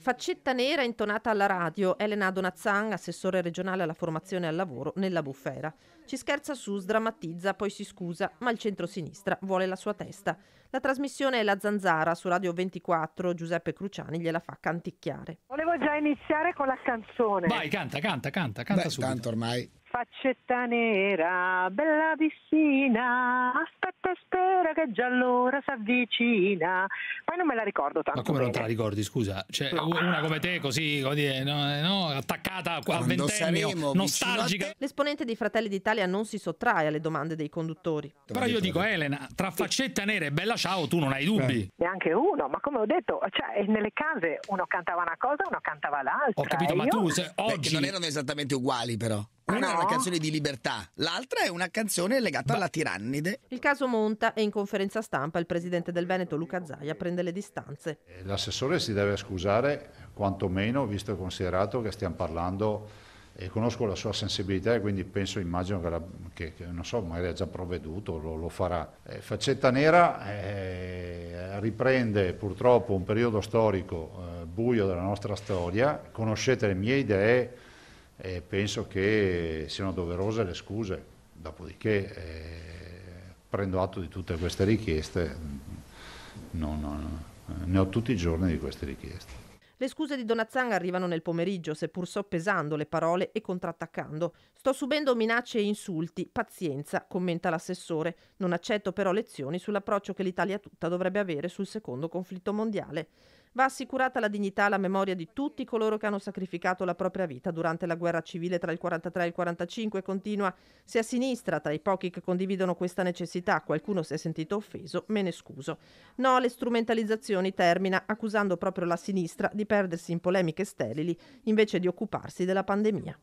Faccetta nera intonata alla radio, Elena Donazzan, assessore regionale alla formazione e al lavoro, nella bufera. Ci scherza su, sdrammatizza, poi si scusa, ma il centro-sinistra vuole la sua testa. La trasmissione è La Zanzara, su Radio 24, Giuseppe Cruciani gliela fa canticchiare. Volevo già iniziare con la canzone. Vai, canta, canta, canta, canta Beh, subito. tanto ormai. Faccetta nera, bella vicina, che che già l'ora si avvicina. Poi non me la ricordo tanto. Ma come bene. non te la ricordi, scusa? Cioè, no. una come te, così, come no, eh, no, attaccata al ventennio, nostalgica. L'esponente dei Fratelli d'Italia non si sottrae alle domande dei conduttori. Però io dico, Elena, tra faccetta nera e bella ciao, tu non hai dubbi. Eh. Neanche uno, ma come ho detto, cioè, nelle case uno cantava una cosa, uno cantava l'altra. Ho capito, ma io... tu se, oggi. Perché non erano esattamente uguali, però. Una no. è una canzone di libertà, l'altra è una canzone legata alla tirannide. Il caso monta e in conferenza stampa il presidente del Veneto Luca Zaia prende le distanze. L'assessore si deve scusare quantomeno visto e considerato che stiamo parlando e conosco la sua sensibilità e quindi penso, immagino che, la, che, che non so, magari ha già provveduto, lo, lo farà. Eh, Faccetta Nera eh, riprende purtroppo un periodo storico eh, buio della nostra storia, conoscete le mie idee e penso che siano doverose le scuse, dopodiché eh, prendo atto di tutte queste richieste, non, non, ne ho tutti i giorni di queste richieste. Le scuse di Donazzanga arrivano nel pomeriggio, seppur soppesando le parole e contrattaccando. Sto subendo minacce e insulti, pazienza, commenta l'assessore. Non accetto però lezioni sull'approccio che l'Italia tutta dovrebbe avere sul secondo conflitto mondiale. Va assicurata la dignità e la memoria di tutti coloro che hanno sacrificato la propria vita durante la guerra civile tra il 43 e il 45, continua. Se a sinistra, tra i pochi che condividono questa necessità, qualcuno si è sentito offeso, me ne scuso. No alle strumentalizzazioni termina accusando proprio la sinistra di perdersi in polemiche sterili invece di occuparsi della pandemia.